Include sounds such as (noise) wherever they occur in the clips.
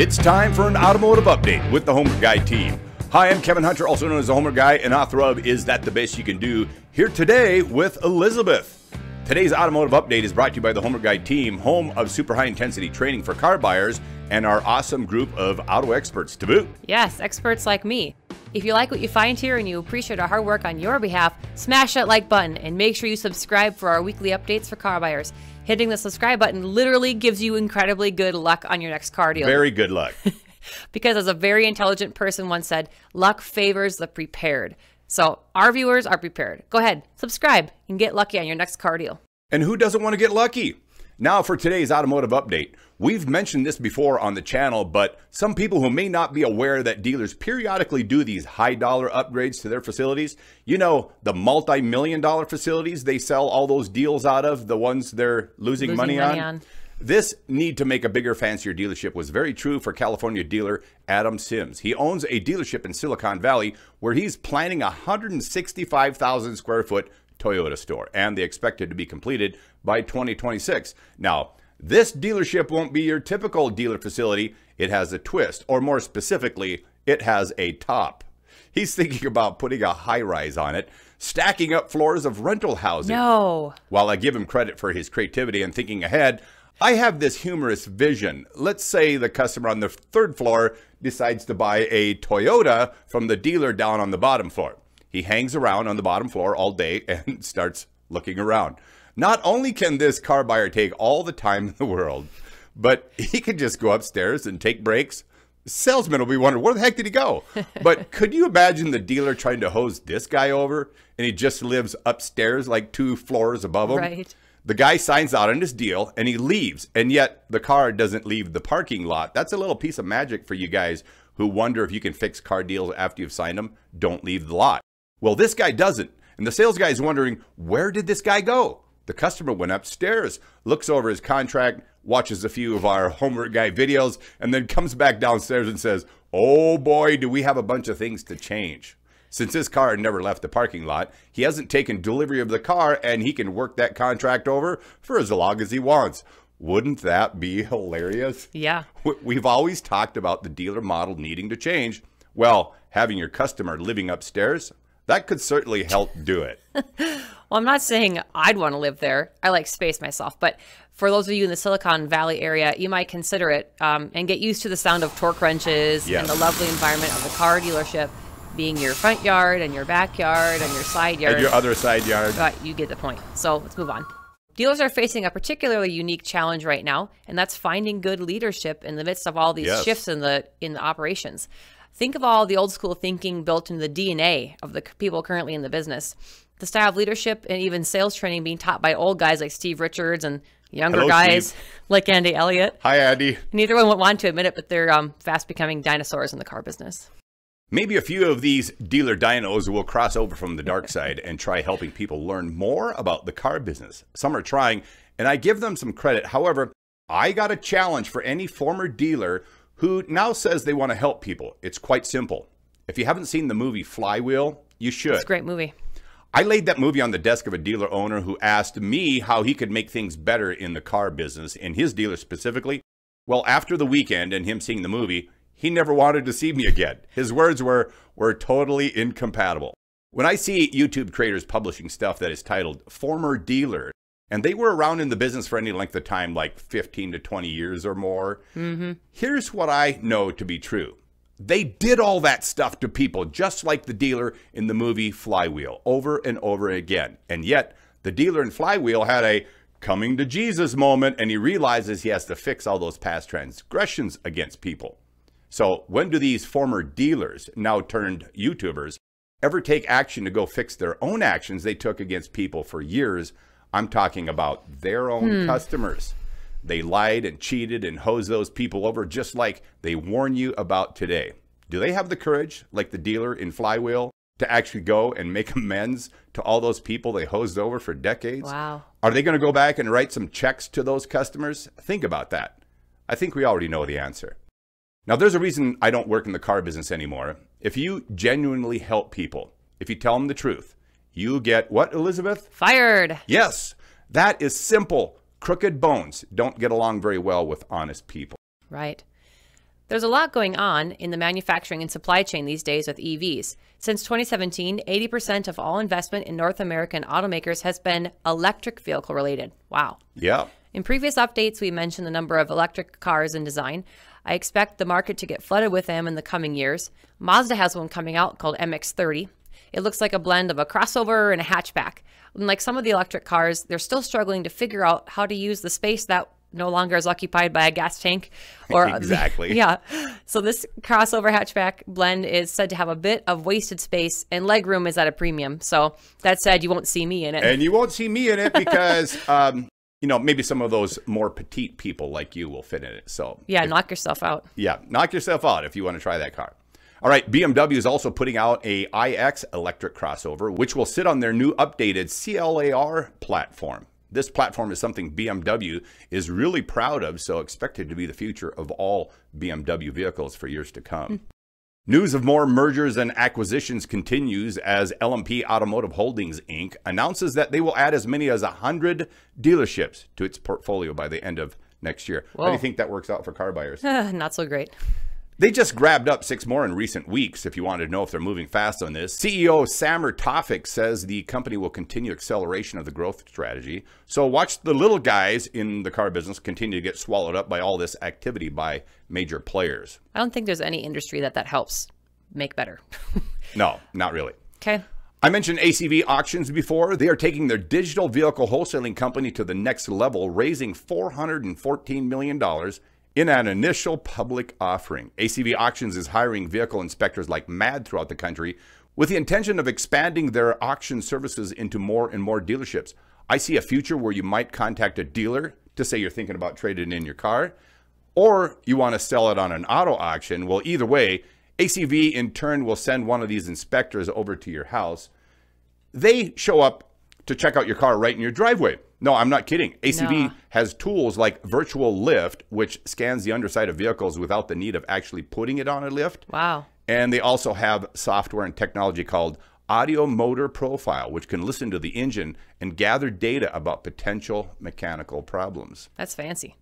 It's time for an automotive update with the Homer Guy team. Hi, I'm Kevin Hunter, also known as the Homer Guy, and author of Is That the Best You Can Do? Here today with Elizabeth. Today's automotive update is brought to you by the Homer Guy team, home of super high intensity training for car buyers, and our awesome group of auto experts to boot. Yes, experts like me. If you like what you find here and you appreciate our hard work on your behalf, smash that like button and make sure you subscribe for our weekly updates for car buyers. Hitting the subscribe button literally gives you incredibly good luck on your next car deal. Very good luck. (laughs) because as a very intelligent person once said, luck favors the prepared. So our viewers are prepared. Go ahead, subscribe, and get lucky on your next car deal. And who doesn't want to get lucky? Now, for today's automotive update. We've mentioned this before on the channel, but some people who may not be aware that dealers periodically do these high dollar upgrades to their facilities, you know, the multi million dollar facilities they sell all those deals out of, the ones they're losing, losing money, money, on. on. This need to make a bigger, fancier dealership was very true for California dealer Adam Sims. He owns a dealership in Silicon Valley where he's planning a 165,000 square foot Toyota store, and they expect it to be completed by 2026. Now, this dealership won't be your typical dealer facility. It has a twist, or more specifically, it has a top. He's thinking about putting a high rise on it, stacking up floors of rental housing. No. While I give him credit for his creativity and thinking ahead, I have this humorous vision. Let's say the customer on the third floor decides to buy a Toyota from the dealer down on the bottom floor. He hangs around on the bottom floor all day (laughs) and starts looking around. Not only can this car buyer take all the time in the world, but he can just go upstairs and take breaks. Salesman will be wondering, where the heck did he go? (laughs) but could you imagine the dealer trying to hose this guy over and he just lives upstairs like two floors above him? Right. The guy signs out on his deal and he leaves, and yet the car doesn't leave the parking lot. That's a little piece of magic for you guys who wonder if you can fix car deals after you've signed them. Don't leave the lot. Well, this guy doesn't. And the sales guy is wondering, where did this guy go? The customer went upstairs, looks over his contract, watches a few of our homework guy videos, and then comes back downstairs and says, oh boy, do we have a bunch of things to change. Since his car never left the parking lot, he hasn't taken delivery of the car and he can work that contract over for as long as he wants. Wouldn't that be hilarious? Yeah. We've always talked about the dealer model needing to change. Well, having your customer living upstairs that could certainly help do it. (laughs) well, I'm not saying I'd want to live there. I like space myself. But for those of you in the Silicon Valley area, you might consider it um, and get used to the sound of torque wrenches yes. and the lovely environment of the car dealership being your front yard and your backyard and your side yard. And your other side yard. But you get the point. So let's move on. Dealers are facing a particularly unique challenge right now, and that's finding good leadership in the midst of all these yes. shifts in the in the operations. Think of all the old school thinking built into the DNA of the people currently in the business. The style of leadership and even sales training being taught by old guys like Steve Richards and younger Hello, guys Steve. (laughs) like Andy Elliott. Hi, Andy. Neither one would want to admit it, but they're um, fast becoming dinosaurs in the car business. Maybe a few of these dealer dinos will cross over from the dark side and try helping people learn more about the car business. Some are trying, and I give them some credit. However, I got a challenge for any former dealer who now says they want to help people. It's quite simple. If you haven't seen the movie Flywheel, you should. It's a great movie. I laid that movie on the desk of a dealer owner who asked me how he could make things better in the car business, in his dealer specifically. Well, after the weekend and him seeing the movie, he never wanted to see me again. His words were, were totally incompatible. When I see YouTube creators publishing stuff that is titled Former Dealer, and they were around in the business for any length of time, like 15 to 20 years or more. Mm-hmm. Here's what I know to be true they did all that stuff to people, just like the dealer in the movie Flywheel, over and over again. And yet, the dealer in Flywheel had a coming to Jesus moment, and he realizes he has to fix all those past transgressions against people. So, when do these former dealers, now turned YouTubers, ever take action to go fix their own actions they took against people for years? I'm talking about their own hmm. customers. They lied and cheated and hosed those people over just like they warn you about today. Do they have the courage, like the dealer in Flywheel, to actually go and make (laughs) amends to all those people they hosed over for decades? Wow. Are they going to go back and write some checks to those customers? Think about that. I think we already know the answer. Now, there's a reason I don't work in the car business anymore. If you genuinely help people, if you tell them the truth, you get what, Elizabeth? Fired. Yes, that is simple. Crooked bones don't get along very well with honest people. Right. There's a lot going on in the manufacturing and supply chain these days with EVs. Since 2017, 80% of all investment in North American automakers has been electric vehicle related. Wow. Yeah. In previous updates, we mentioned the number of electric cars in design. I expect the market to get flooded with them in the coming years. Mazda has one coming out called MX30. It looks like a blend of a crossover and a hatchback. And like some of the electric cars, they're still struggling to figure out how to use the space that no longer is occupied by a gas tank (laughs) or exactly (laughs) yeah so this crossover hatchback blend is said to have a bit of wasted space and legroom is at a premium so that said you won't see me in it and you won't see me in it (laughs) because um, you know maybe some of those more petite people like you will fit in it so yeah if, knock yourself out yeah knock yourself out if you want to try that car all right, BMW is also putting out a iX electric crossover, which will sit on their new updated CLAR platform. This platform is something BMW is really proud of, so expected to be the future of all BMW vehicles for years to come. Hmm. News of more mergers and acquisitions continues as LMP Automotive Holdings Inc. announces that they will add as many as 100 dealerships to its portfolio by the end of next year. Whoa. How do you think that works out for car buyers? Uh, (laughs) not so great. They just grabbed up six more in recent weeks, if you wanted to know if they're moving fast on this. CEO Samer Tofik says the company will continue acceleration of the growth strategy. So watch the little guys in the car business continue to get swallowed up by all this activity by major players. I don't think there's any industry that that helps make better. (laughs) no, not really. Okay. I mentioned ACV auctions before. They are taking their digital vehicle wholesaling company to the next level, raising $414 million in an initial public offering. ACV Auctions is hiring vehicle inspectors like mad throughout the country with the intention of expanding their auction services into more and more dealerships. I see a future where you might contact a dealer to say you're thinking about trading in your car, or you want to sell it on an auto auction. Well, either way, ACV in turn will send one of these inspectors over to your house. They show up to check out your car right in your driveway. No, I'm not kidding. ACV no. has tools like virtual lift, which scans the underside of vehicles without the need of actually putting it on a lift. Wow. And they also have software and technology called Audio Motor Profile, which can listen to the engine and gather data about potential mechanical problems. That's fancy.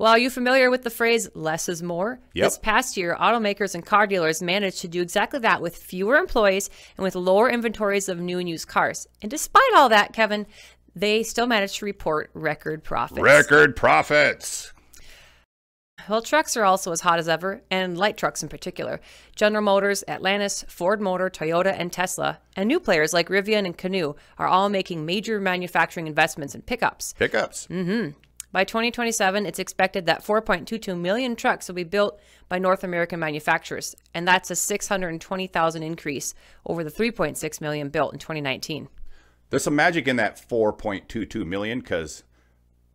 Well, are you familiar with the phrase less is more? Yep. This past year, automakers and car dealers managed to do exactly that with fewer employees and with lower inventories of new and used cars. And despite all that, Kevin, they still managed to report record profits. Record profits. Well, trucks are also as hot as ever, and light trucks in particular. General Motors, Atlantis, Ford Motor, Toyota, and Tesla, and new players like Rivian and Canoe are all making major manufacturing investments in pickups. Pickups. Mm-hmm. By 2027, it's expected that 4.22 million trucks will be built by North American manufacturers, and that's a 620,000 increase over the 3.6 million built in 2019. There's some magic in that 4.22 million because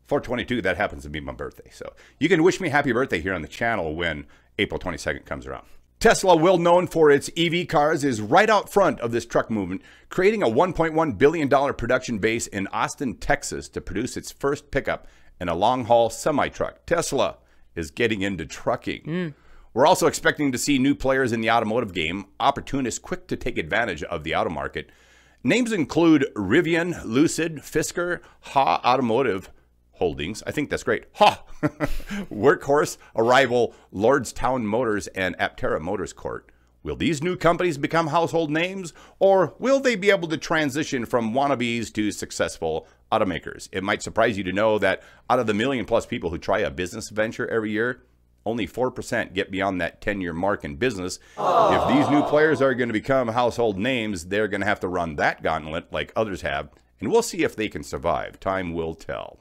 422, that happens to be my birthday. So you can wish me happy birthday here on the channel when April 22nd comes around. Tesla, well known for its EV cars, is right out front of this truck movement, creating a $1.1 billion production base in Austin, Texas to produce its first pickup and a long haul semi truck. Tesla is getting into trucking. Mm. We're also expecting to see new players in the automotive game, opportunists quick to take advantage of the auto market. Names include Rivian, Lucid, Fisker, Ha Automotive Holdings. I think that's great. Ha! (laughs) Workhorse, Arrival, Lordstown Motors, and Aptera Motors Court. Will these new companies become household names, or will they be able to transition from wannabes to successful automakers? It might surprise you to know that out of the million plus people who try a business venture every year, only 4% get beyond that 10 year mark in business. Aww. If these new players are going to become household names, they're going to have to run that gauntlet like others have, and we'll see if they can survive. Time will tell.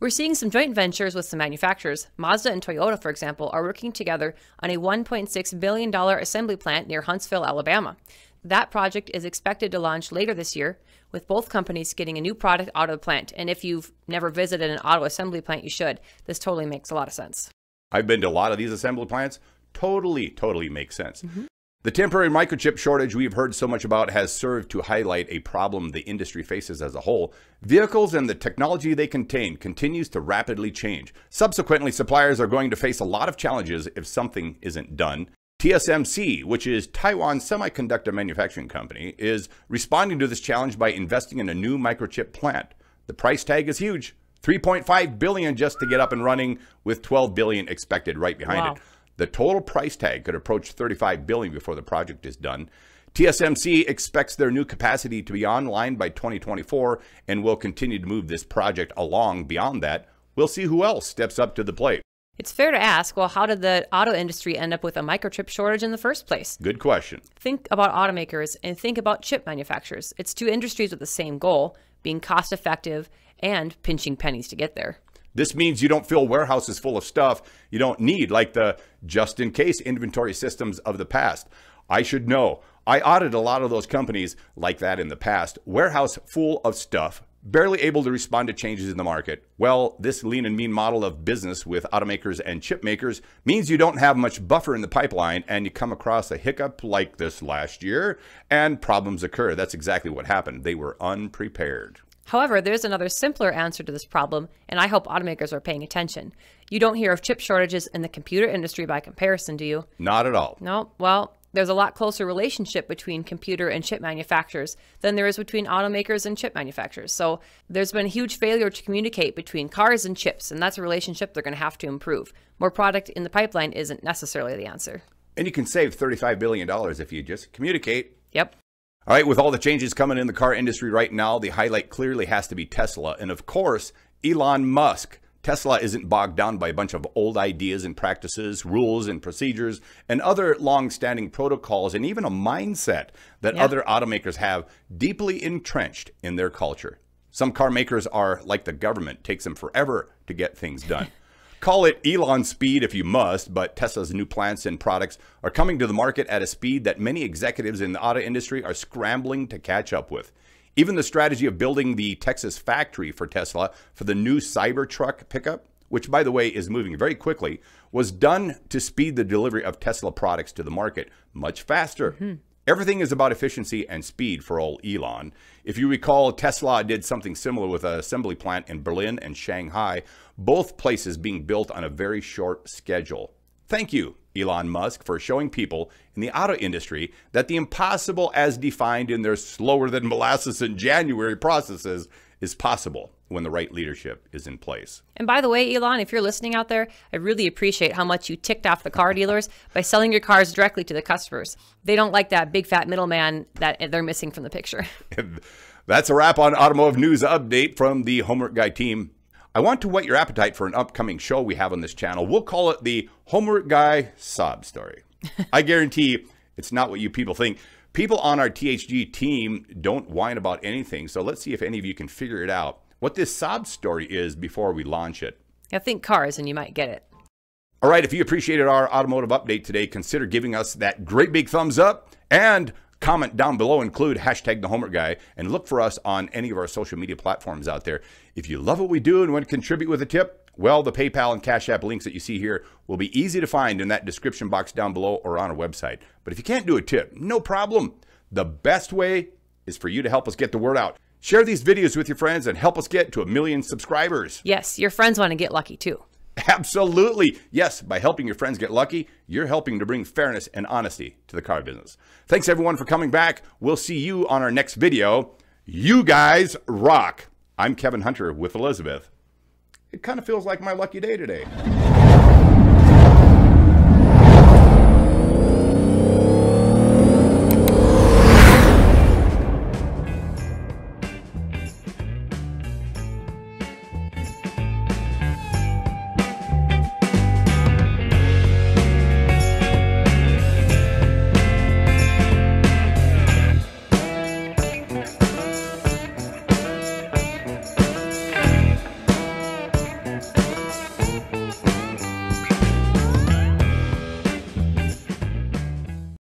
We're seeing some joint ventures with some manufacturers. Mazda and Toyota, for example, are working together on a $1.6 billion assembly plant near Huntsville, Alabama. That project is expected to launch later this year, with both companies getting a new product out of the plant. And if you've never visited an auto assembly plant, you should. This totally makes a lot of sense. I've been to a lot of these assembly plants. Totally, totally makes sense. Mm -hmm. The temporary microchip shortage we've heard so much about has served to highlight a problem the industry faces as a whole. Vehicles and the technology they contain continues to rapidly change. Subsequently, suppliers are going to face a lot of challenges if something isn't done. TSMC, which is Taiwan Semiconductor Manufacturing Company, is responding to this challenge by investing in a new microchip plant. The price tag is huge. 3.5 billion just to get up and running with 12 billion expected right behind wow. it. The total price tag could approach 35 billion before the project is done. TSMC expects their new capacity to be online by 2024 and will continue to move this project along beyond that. We'll see who else steps up to the plate. It's fair to ask, well, how did the auto industry end up with a microchip shortage in the first place? Good question. Think about automakers and think about chip manufacturers. It's two industries with the same goal, being cost effective and pinching pennies to get there. This means you don't fill warehouses full of stuff you don't need, like the just in case inventory systems of the past. I should know. I audited a lot of those companies like that in the past. Warehouse full of stuff, barely able to respond to changes in the market. Well, this lean and mean model of business with automakers and chip makers means you don't have much buffer in the pipeline and you come across a hiccup like this last year and problems occur. That's exactly what happened. They were unprepared. However, there is another simpler answer to this problem, and I hope automakers are paying attention. You don't hear of chip shortages in the computer industry by comparison, do you? Not at all. No, well, there's a lot closer relationship between computer and chip manufacturers than there is between automakers and chip manufacturers. So there's been a huge failure to communicate between cars and chips, and that's a relationship they're going to have to improve. More product in the pipeline isn't necessarily the answer. And you can save $35 billion if you just communicate. Yep. All right, with all the changes coming in the car industry right now, the highlight clearly has to be Tesla. And of course, Elon Musk. Tesla isn't bogged down by a bunch of old ideas and practices, rules and procedures, and other long-standing protocols, and even a mindset that yeah. other automakers have deeply entrenched in their culture. Some car makers are like the government, takes them forever to get things done. (laughs) Call it Elon speed if you must, but Tesla's new plants and products are coming to the market at a speed that many executives in the auto industry are scrambling to catch up with. Even the strategy of building the Texas factory for Tesla for the new Cybertruck pickup, which by the way is moving very quickly, was done to speed the delivery of Tesla products to the market much faster. Mm -hmm. Everything is about efficiency and speed for old Elon. If you recall, Tesla did something similar with an assembly plant in Berlin and Shanghai, both places being built on a very short schedule. Thank you, Elon Musk, for showing people in the auto industry that the impossible as defined in their slower than molasses in January processes is possible when the right leadership is in place. And by the way, Elon, if you're listening out there, I really appreciate how much you ticked off the car dealers by selling your cars directly to the customers. They don't like that big fat middleman that they're missing from the picture. (laughs) That's a wrap on Automotive News Update from the Homework Guy team. I want to whet your appetite for an upcoming show we have on this channel. We'll call it the Homework Guy Sob Story. (laughs) I guarantee it's not what you people think. People on our THG team don't whine about anything, so let's see if any of you can figure it out what this sob story is before we launch it. I think cars, and you might get it. All right, if you appreciated our automotive update today, consider giving us that great big thumbs up and comment down below. Include hashtag the homework guy and look for us on any of our social media platforms out there. If you love what we do and want to contribute with a tip, well, the PayPal and Cash App links that you see here will be easy to find in that description box down below or on our website. But if you can't do a tip, no problem. The best way is for you to help us get the word out. Share these videos with your friends and help us get to a million subscribers. Yes, your friends want to get lucky too. Absolutely. Yes, by helping your friends get lucky, you're helping to bring fairness and honesty to the car business. Thanks everyone for coming back. We'll see you on our next video. You guys rock. I'm Kevin Hunter with Elizabeth. It kind of feels like my lucky day today.